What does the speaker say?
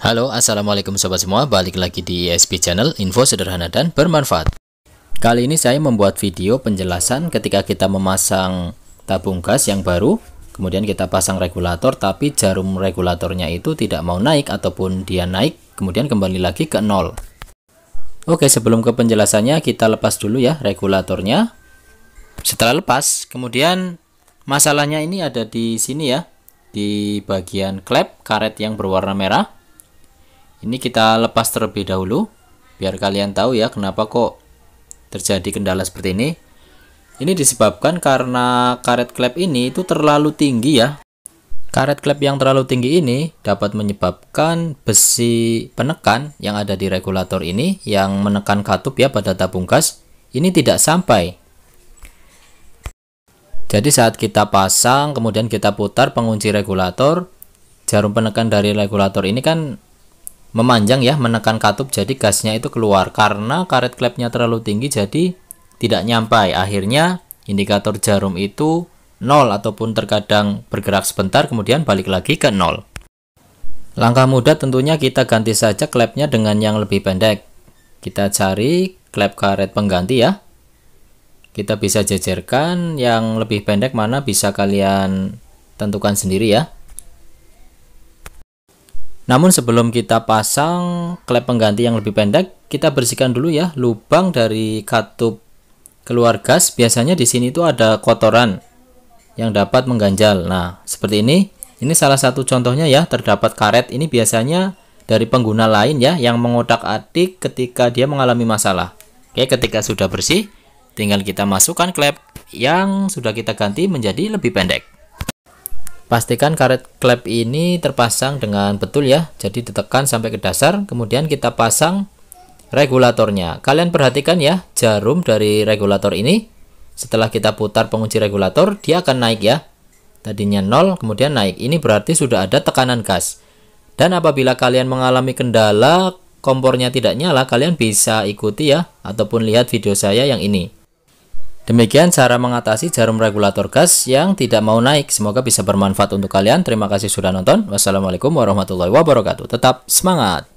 Halo, Assalamualaikum Sobat semua, balik lagi di ESP Channel, info sederhana dan bermanfaat Kali ini saya membuat video penjelasan ketika kita memasang tabung gas yang baru Kemudian kita pasang regulator, tapi jarum regulatornya itu tidak mau naik ataupun dia naik Kemudian kembali lagi ke nol Oke, sebelum ke penjelasannya, kita lepas dulu ya regulatornya Setelah lepas, kemudian masalahnya ini ada di sini ya di bagian klep karet yang berwarna merah ini kita lepas terlebih dahulu biar kalian tahu ya kenapa kok terjadi kendala seperti ini. Ini disebabkan karena karet klep ini itu terlalu tinggi ya. Karet klep yang terlalu tinggi ini dapat menyebabkan besi penekan yang ada di regulator ini yang menekan katup ya pada tabung gas ini tidak sampai. Jadi saat kita pasang kemudian kita putar pengunci regulator, jarum penekan dari regulator ini kan memanjang ya menekan katup jadi gasnya itu keluar karena karet klepnya terlalu tinggi jadi tidak nyampai akhirnya indikator jarum itu nol ataupun terkadang bergerak sebentar kemudian balik lagi ke nol langkah mudah tentunya kita ganti saja klepnya dengan yang lebih pendek kita cari klep karet pengganti ya kita bisa jejerkan yang lebih pendek mana bisa kalian tentukan sendiri ya namun sebelum kita pasang klep pengganti yang lebih pendek, kita bersihkan dulu ya lubang dari katup keluar gas. Biasanya di sini itu ada kotoran yang dapat mengganjal. Nah, seperti ini. Ini salah satu contohnya ya, terdapat karet. Ini biasanya dari pengguna lain ya yang mengotak-atik ketika dia mengalami masalah. Oke, ketika sudah bersih, tinggal kita masukkan klep yang sudah kita ganti menjadi lebih pendek. Pastikan karet klep ini terpasang dengan betul ya. Jadi ditekan sampai ke dasar, kemudian kita pasang regulatornya. Kalian perhatikan ya, jarum dari regulator ini setelah kita putar pengunci regulator, dia akan naik ya. Tadinya nol, kemudian naik. Ini berarti sudah ada tekanan gas. Dan apabila kalian mengalami kendala kompornya tidak nyala, kalian bisa ikuti ya ataupun lihat video saya yang ini. Demikian cara mengatasi jarum regulator gas yang tidak mau naik. Semoga bisa bermanfaat untuk kalian. Terima kasih sudah nonton. Wassalamualaikum warahmatullahi wabarakatuh. Tetap semangat!